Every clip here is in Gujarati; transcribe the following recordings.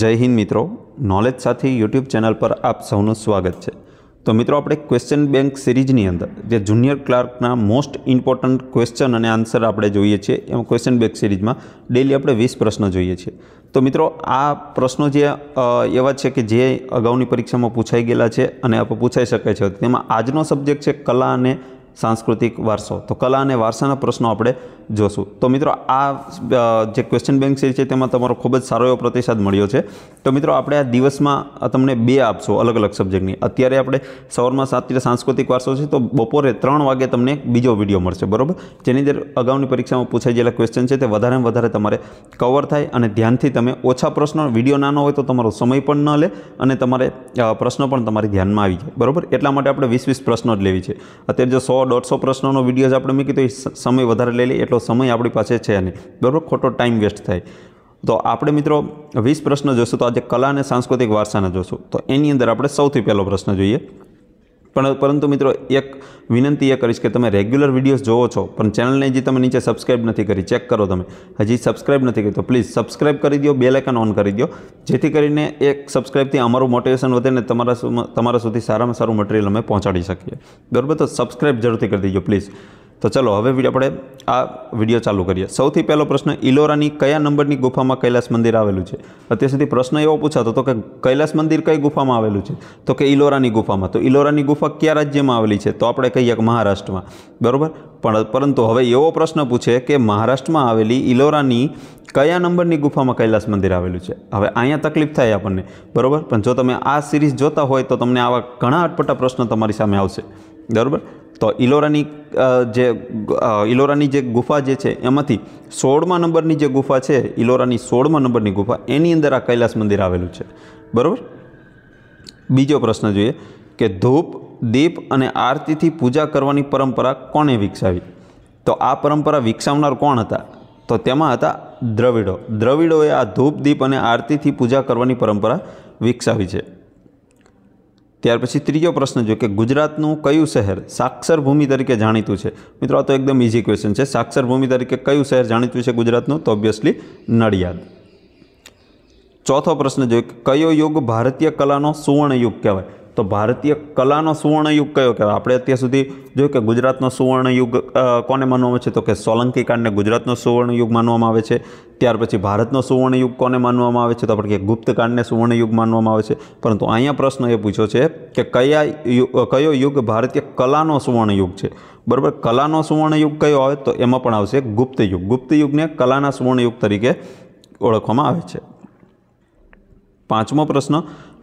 જય હિન્દ મિત્રો નોલેજ સાથે યુટ્યુબ ચેનલ પર આપ સૌનું સ્વાગત છે તો મિત્રો આપણે ક્વેશ્ચન બેંક સિરીઝની અંદર જે જુનિયર ક્લાર્કના મોસ્ટ ઇમ્પોર્ટન્ટ ક્વેશ્ચન અને આન્સર આપણે જોઈએ છીએ એમાં ક્વેશ્ચન બેંક સિરીજમાં ડેલી આપણે વીસ પ્રશ્નો જોઈએ છીએ તો મિત્રો આ પ્રશ્નો જે એવા છે કે જે અગાઉની પરીક્ષામાં પૂછાઈ ગયેલા છે અને પૂછાઈ શકે છે તેમાં આજનો સબ્જેક્ટ છે કલા અને સાંસ્કૃતિક વારસો તો કલા અને વારસાના પ્રશ્નો આપણે જોશું તો મિત્રો આ જે ક્વેશ્ચન બેંક છે તેમાં તમારો ખૂબ જ સારો એવો પ્રતિસાદ મળ્યો છે તો મિત્રો આપણે આ દિવસમાં તમને બે આપશો અલગ અલગ સબ્જેક્ટની અત્યારે આપણે સવારમાં સાત્રી સાંસ્કૃતિક વારસો છે તો બપોરે ત્રણ વાગે તમને બીજો વિડીયો મળશે બરાબર જેની અંદર અગાઉની પરીક્ષામાં પૂછાઈ ગયેલા ક્વેશ્ચન છે તે વધારેમાં વધારે તમારે કવર થાય અને ધ્યાનથી તમે ઓછા પ્રશ્નો વિડીયો નાનો હોય તો તમારો સમય પણ ન લે અને તમારે પ્રશ્નો પણ તમારી ધ્યાનમાં આવી જાય બરાબર એટલા માટે આપણે વીસ વીસ પ્રશ્નો જ લેવી છે અત્યારે જો સો દોઢસો પ્રશ્નોનો વિડીયો જ આપણે મૂકી તો સમય વધારે લઈ લઈએ એટલો સમય આપણી પાસે છે નહીં બરાબર ખોટો ટાઈમ વેસ્ટ થાય તો આપણે મિત્રો વીસ પ્રશ્ન જોશું તો આજે કલા અને સાંસ્કૃતિક વારસાના જોશું તો એની અંદર આપણે સૌથી પહેલો પ્રશ્ન જોઈએ પણ પરંતુ મિત્રો એક વિનંતી એ કરીશ કે તમે રેગ્યુલર વિડીયોઝ જોવો છો પણ ચેનલને હજી તમે નીચે સબસ્ક્રાઇબ નથી કરી ચેક કરો તમે હજી સબસ્ક્રાઇબ નથી કરી તો પ્લીઝ સબસ્ક્રાઇબ કરી દો બે લાઇકન ઓન કરી દો જેથી કરીને એક સબસ્ક્રાઇબથી અમારું મોટિવેશન વધે ને તમારા તમારા સુધી સારામાં સારું મટીરિયલ અમે પહોંચાડી શકીએ બરાબર તો સબસ્ક્રાઇબ જરૂરથી કરી દેજો પ્લીઝ તો ચલો હવે આપણે આ વિડીયો ચાલુ કરીએ સૌથી પહેલો પ્રશ્ન ઇલોરાની કયા નંબરની ગુફામાં કૈલાસ મંદિર આવેલું છે અત્યાર સુધી પ્રશ્ન એવો પૂછાતો હતો કે કૈલાસ મંદિર કઈ ગુફામાં આવેલું છે તો કે ઇલોરાની ગુફામાં તો ઇલોરાની ગુફા કયા રાજ્યમાં આવેલી છે તો આપણે કહીએ કે મહારાષ્ટ્રમાં બરાબર પણ પરંતુ હવે એવો પ્રશ્ન પૂછે કે મહારાષ્ટ્રમાં આવેલી ઇલોરાની કયા નંબરની ગુફામાં કૈલાસ મંદિર આવેલું છે હવે અહીંયા તકલીફ થાય આપણને બરાબર પણ જો તમે આ સિરીઝ જોતા હોય તો તમને આવા ઘણા અટપટા પ્રશ્ન તમારી સામે આવશે બરાબર તો ઇલોરાની જે ઇલોરાની જે ગુફા જે છે એમાંથી સોળમા નંબરની જે ગુફા છે ઇલોરાની સોળમા નંબરની ગુફા એની અંદર આ કૈલાસ મંદિર આવેલું છે બરાબર બીજો પ્રશ્ન જોઈએ કે ધૂપ દીપ અને આરતીથી પૂજા કરવાની પરંપરા કોણે વિકસાવી તો આ પરંપરા વિકસાવનાર કોણ હતા તો તેમાં હતા દ્રવિડો દ્રવિડોએ આ ધૂપ દીપ અને આરતીથી પૂજા કરવાની પરંપરા વિકસાવી છે ત્યાર પછી ત્રીજો પ્રશ્ન જો કે ગુજરાતનું કયું શહેર સાક્ષરભૂમિ તરીકે જાણીતું છે મિત્રો આ તો એકદમ ઇઝી ક્વેશ્ચન છે સાક્ષરભૂમિ તરીકે કયું શહેર જાણીતું છે ગુજરાતનું તો ઓબ્વિયસલી નડિયાદ ચોથો પ્રશ્ન જો કયો યુગ ભારતીય કલાનો સુવર્ણ યુગ કહેવાય તો ભારતીય કલાનો સુવર્ણયુગ કયો કહેવાય આપણે અત્યાર સુધી જોયું કે ગુજરાતનો સુવર્ણયુગ કોને માનવામાં આવે છે તો કે સોલંકી કાંડને ગુજરાતનો સુવર્ણયુગ માનવામાં આવે છે ત્યાર પછી ભારતનો સુવર્ણયુગ કોને માનવામાં આવે છે તો આપણે કે ગુપ્તકાંડને સુવર્ણયુગ માનવામાં આવે છે પરંતુ અહીંયા પ્રશ્ન એ પૂછ્યો છે કે કયા કયો યુગ ભારતીય કલાનો સુવર્ણયુગ છે બરાબર કલાનો સુવર્ણયુગ કયો આવે તો એમાં પણ આવશે ગુપ્ત યુગ ગુપ્ત યુગને કલાના સુવર્ણયુગ તરીકે ઓળખવામાં આવે છે પાંચમો પ્રશ્ન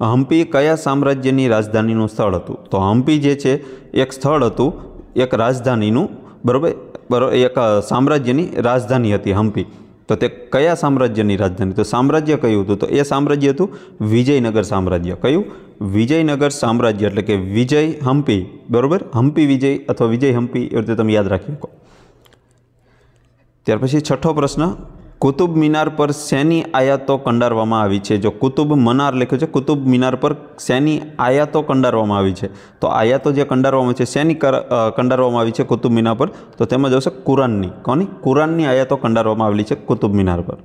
હમ્પી કયા સામ્રાજ્યની રાજધાનીનું સ્થળ હતું તો હમ્પી જે છે એક સ્થળ હતું એક રાજધાનીનું બરાબર બરાબર એક સામ્રાજ્યની રાજધાની હતી હમ્પી તો તે કયા સામ્રાજ્યની રાજધાની તો સામ્રાજ્ય કયું હતું તો એ સામ્રાજ્ય હતું વિજયનગર સામ્રાજ્ય કયું વિજયનગર સામ્રાજ્ય એટલે કે વિજય હમ્પી બરાબર હમ્પી વિજય અથવા વિજય હમ્પી એ રીતે તમે યાદ રાખી શકો ત્યાર પછી છઠ્ઠો પ્રશ્ન કુતુબ મિનાર પર શેની આયાતો કંડારવામાં આવી છે જો કુતુબ મનાર લખ્યું છે કુતુબ મિનાર પર શેની આયાતો કંડારવામાં આવી છે તો આયાતો જે કંડારવામાં છે શેની કંડારવામાં આવી છે કુતુબ મિનાર પર તો તેમાં જશે કુરાનની કોની કુરાનની આયાતો કંડારવામાં આવેલી છે કુતુબ મિનાર પર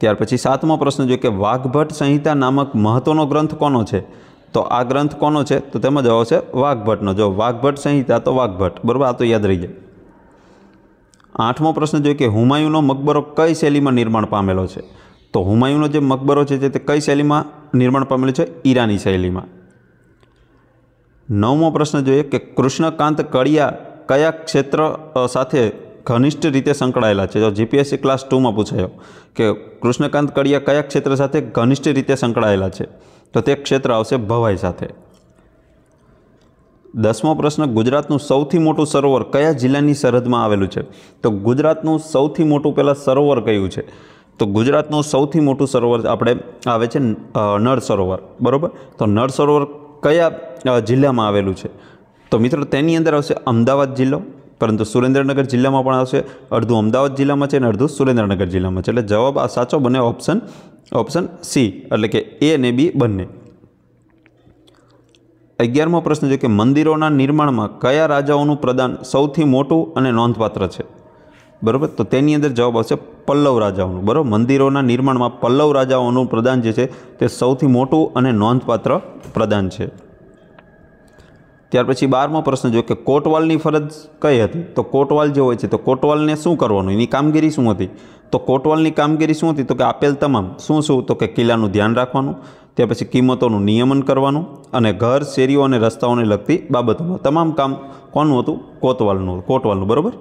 ત્યાર પછી સાતમો પ્રશ્ન જોયો કે વાઘભટ્ટ સંહિતા નામક મહત્ત્વનો ગ્રંથ કોનો છે તો આ ગ્રંથ કોનો છે તો તેમાં જવાબ છે વાઘભટ્ટનો જો વાઘભટ્ટ સંહિતા તો વાઘભટ્ટ બરાબર આ તો યાદ રહી જાય આઠમો પ્રશ્ન જોઈએ કે હુમાયુનો મકબરો કઈ શૈલીમાં નિર્માણ પામેલો છે તો હુમાયુનો જે મકબરો છે તે કઈ શૈલીમાં નિર્માણ પામેલો છે ઈરાની શૈલીમાં નવમો પ્રશ્ન જોઈએ કે કૃષ્ણકાંત કડિયા કયા ક્ષેત્ર સાથે ઘનિષ્ઠ રીતે સંકળાયેલા છે જો જીપીએસસી ક્લાસ ટુમાં પૂછાયો કે કૃષ્ણકાંત કડિયા કયા ક્ષેત્ર સાથે ઘનિષ્ઠ રીતે સંકળાયેલા છે તો તે ક્ષેત્ર આવશે ભવાઈ સાથે દસમો પ્રશ્ન ગુજરાતનું સૌથી મોટું સરોવર કયા જિલ્લાની સરહદમાં આવેલું છે તો ગુજરાતનું સૌથી મોટું પહેલાં સરોવર કયું છે તો ગુજરાતનું સૌથી મોટું સરોવર આપણે આવે છે નળ સરોવર બરાબર તો નળ સરોવર કયા જિલ્લામાં આવેલું છે તો મિત્રો તેની અંદર આવશે અમદાવાદ જિલ્લો પરંતુ સુરેન્દ્રનગર જિલ્લામાં પણ આવશે અડધું અમદાવાદ જિલ્લામાં છે અને અડધું સુરેન્દ્રનગર જિલ્લામાં છે એટલે જવાબ આ સાચો બને ઓપ્શન ઓપ્શન સી એટલે કે એ અને બી બંને અગિયારમો પ્રશ્ન છે કે મંદિરોના નિર્માણમાં કયા રાજાઓનું પ્રદાન સૌથી મોટું અને નોંધપાત્ર છે બરાબર તો તેની અંદર જવાબ આવશે પલ્લવ રાજાઓનું બરાબર મંદિરોના નિર્માણમાં પલ્લવ રાજાઓનું પ્રદાન જે છે તે સૌથી મોટું અને નોંધપાત્ર પ્રદાન છે ત્યાર પછી બારમો પ્રશ્ન જો કે કોટવાલની ફરજ કઈ હતી તો કોટવાલ જે હોય છે તો કોટવાલને શું કરવાનું એની કામગીરી શું હતી તો કોટવાલની કામગીરી શું હતી તો કે આપેલ તમામ શું શું તો કે કિલ્લાનું ધ્યાન રાખવાનું ત્યાર પછી કિંમતોનું નિયમન કરવાનું અને ઘર શેરીઓ અને રસ્તાઓને લગતી બાબતોમાં તમામ કામ કોનું હતું કોતવાલનું કોટવાલનું બરાબર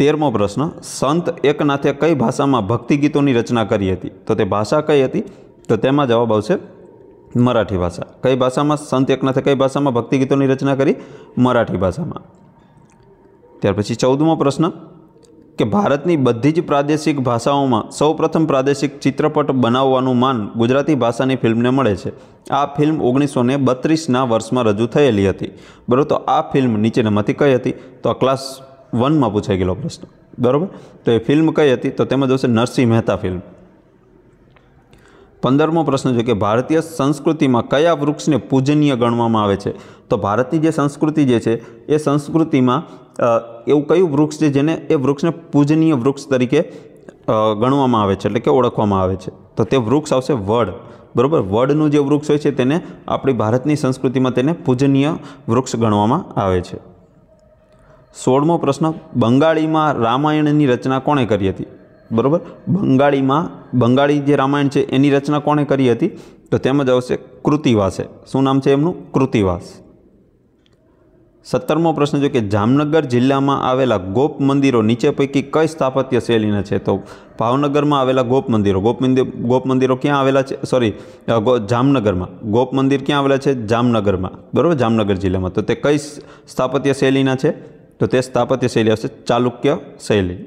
તેરમો પ્રશ્ન સંત એકનાથે કઈ ભાષામાં ભક્તિ ગીતોની રચના કરી હતી તો તે ભાષા કઈ હતી તો તેમાં જવાબ આવશે મરાઠી ભાષા કઈ ભાષામાં સંત એકનાથે કઈ ભાષામાં ભક્તિ ગીતોની રચના કરી મરાઠી ભાષામાં ત્યાર પછી ચૌદમો પ્રશ્ન કે ભારતની બધી જ પ્રાદેશિક ભાષાઓમાં સૌપ્રથમ પ્રાદેશિક ચિત્રપટ બનાવવાનું માન ગુજરાતી ભાષાની ફિલ્મને મળે છે આ ફિલ્મ ઓગણીસો ને બત્રીસના વર્ષમાં રજૂ થયેલી હતી બરાબર તો આ ફિલ્મ નીચેનામાંથી કઈ હતી તો આ ક્લાસ વનમાં પૂછાઈ ગયેલો પ્રશ્ન બરાબર તો એ ફિલ્મ કઈ હતી તો તેમાં આવશે નરસિંહ મહેતા ફિલ્મ પંદરમો પ્રશ્ન છે કે ભારતીય સંસ્કૃતિમાં કયા વૃક્ષને પૂજનીય ગણવામાં આવે છે તો ભારતની જે સંસ્કૃતિ જે છે એ સંસ્કૃતિમાં એવું કયું વૃક્ષ છે જેને એ વૃક્ષને પૂજનીય વૃક્ષ તરીકે ગણવામાં આવે છે એટલે કે ઓળખવામાં આવે છે તો તે વૃક્ષ આવશે વડ બરાબર વડનું જે વૃક્ષ હોય છે તેને આપણી ભારતની સંસ્કૃતિમાં તેને પૂજનીય વૃક્ષ ગણવામાં આવે છે સોળમો પ્રશ્ન બંગાળીમાં રામાયણની રચના કોણે કરી હતી બરાબર બંગાળીમાં બંગાળી જે રામાયણ છે એની રચના કોણે કરી હતી તો તેમજ આવશે કૃતિવાસે શું નામ છે એમનું કૃતિવાસ સત્તરમો પ્રશ્ન જો કે જામનગર જિલ્લામાં આવેલા ગોપ મંદિરો નીચે પૈકી કઈ સ્થાપત્ય શૈલીના છે તો ભાવનગરમાં આવેલા ગોપ મંદિરો ગોપ મંદિર ગોપ મંદિરો ક્યાં આવેલા છે સોરી જામનગરમાં ગોપ મંદિર ક્યાં આવેલા છે જામનગરમાં બરાબર જામનગર જિલ્લામાં તો તે કઈ સ્થાપત્ય શૈલીના છે તો તે સ્થાપત્ય શૈલી હશે ચાલુક્ય શૈલી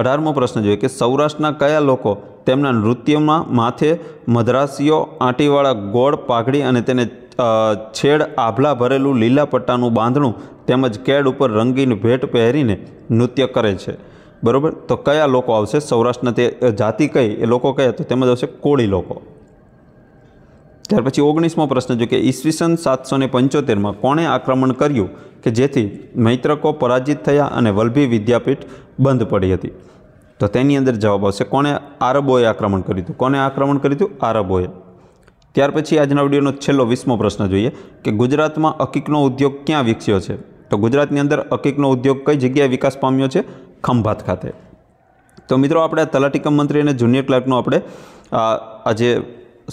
અઢારમો પ્રશ્ન જોઈએ કે સૌરાષ્ટ્રના કયા લોકો તેમના નૃત્યમાં માથે મદ્રાસીઓ આંટીવાળા ગોળ પાઘડી અને તેને છેડ આભલા ભરેલું લીલા પટ્ટાનું બાંધણું તેમજ કેડ ઉપર રંગીન ભેટ પહેરીને નૃત્ય કરે છે બરાબર તો કયા લોકો આવશે સૌરાષ્ટ્રના તે જાતિ કઈ એ લોકો કયા તો તેમજ આવશે કોળી લોકો ત્યાર પછી ઓગણીસમો પ્રશ્ન જો કે ઈસવીસન સાતસો ને પંચોતેરમાં કોણે આક્રમણ કર્યું કે જેથી મૈત્રકો પરાજિત થયા અને વલભી વિદ્યાપીઠ બંધ પડી હતી તો તેની અંદર જવાબ આવશે કોણે આરબોએ આક્રમણ કર્યું હતું કોણે આક્રમણ કર્યું હતું આરબોએ ત્યાર પછી આજના વિડીયોનો છેલ્લો વીસમો પ્રશ્ન જોઈએ કે ગુજરાતમાં અકીકનો ઉદ્યોગ ક્યાં વિકસ્યો છે તો ગુજરાતની અંદર અકીકનો ઉદ્યોગ કઈ જગ્યાએ વિકાસ પામ્યો છે ખંભાત ખાતે તો મિત્રો આપણે તલાટીકમ મંત્રી અને જુનિયર ક્લાર્કનો આપણે આજે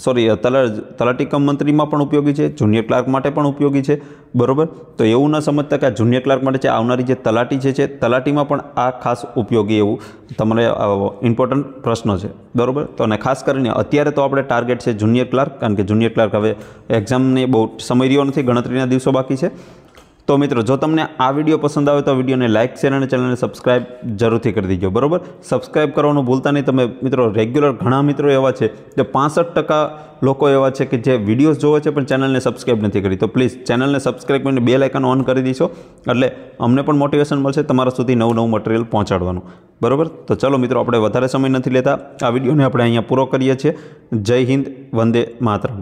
સોરી તલ તલાટીકમ મંત્રીમાં પણ ઉપયોગી છે જુનિયર ક્લાર્ક માટે પણ ઉપયોગી છે બરાબર તો એવું ન સમજતા કે આ જુનિયર ક્લાર્ક માટે છે આવનારી જે તલાટી છે છે તલાટીમાં પણ આ ખાસ ઉપયોગી એવું તમને ઇમ્પોર્ટન્ટ પ્રશ્ન છે બરાબર તો અને ખાસ કરીને અત્યારે તો આપણે ટાર્ગેટ છે જુનિયર ક્લાર્ક કારણ કે જુનિયર ક્લાર્ક હવે એક્ઝામને બહુ સમય રહ્યો નથી ગણતરીના દિવસો બાકી છે તો મિત્રો જો તમને આ વિડીયો પસંદ આવે તો વિડીયોને લાઇક શેર અને ચેનલને સબસ્ક્રાઇબ જરૂરથી કરી દીજો બરાબર સબસ્ક્રાઇબ કરવાનું ભૂલતા નહીં તમે મિત્રો રેગ્યુલર ઘણા મિત્રો એવા છે કે પાસઠ ટકા લોકો એવા છે કે જે વિડીયોઝ જોવે છે પણ ચેનલને સબસ્ક્રાઇબ નથી કરી તો પ્લીઝ ચેનલને સબસ્ક્રાઇબ કરીને બે લાઇકન ઓન કરી દીશો એટલે અમને પણ મોટિવેશન મળશે તમારા સુધી નવું નવું મટીરિયલ પહોંચાડવાનું બરાબર તો ચલો મિત્રો આપણે વધારે સમય નથી લેતા આ વિડીયોને આપણે અહીંયા પૂરો કરીએ છીએ જય હિન્દ વંદે માતરમ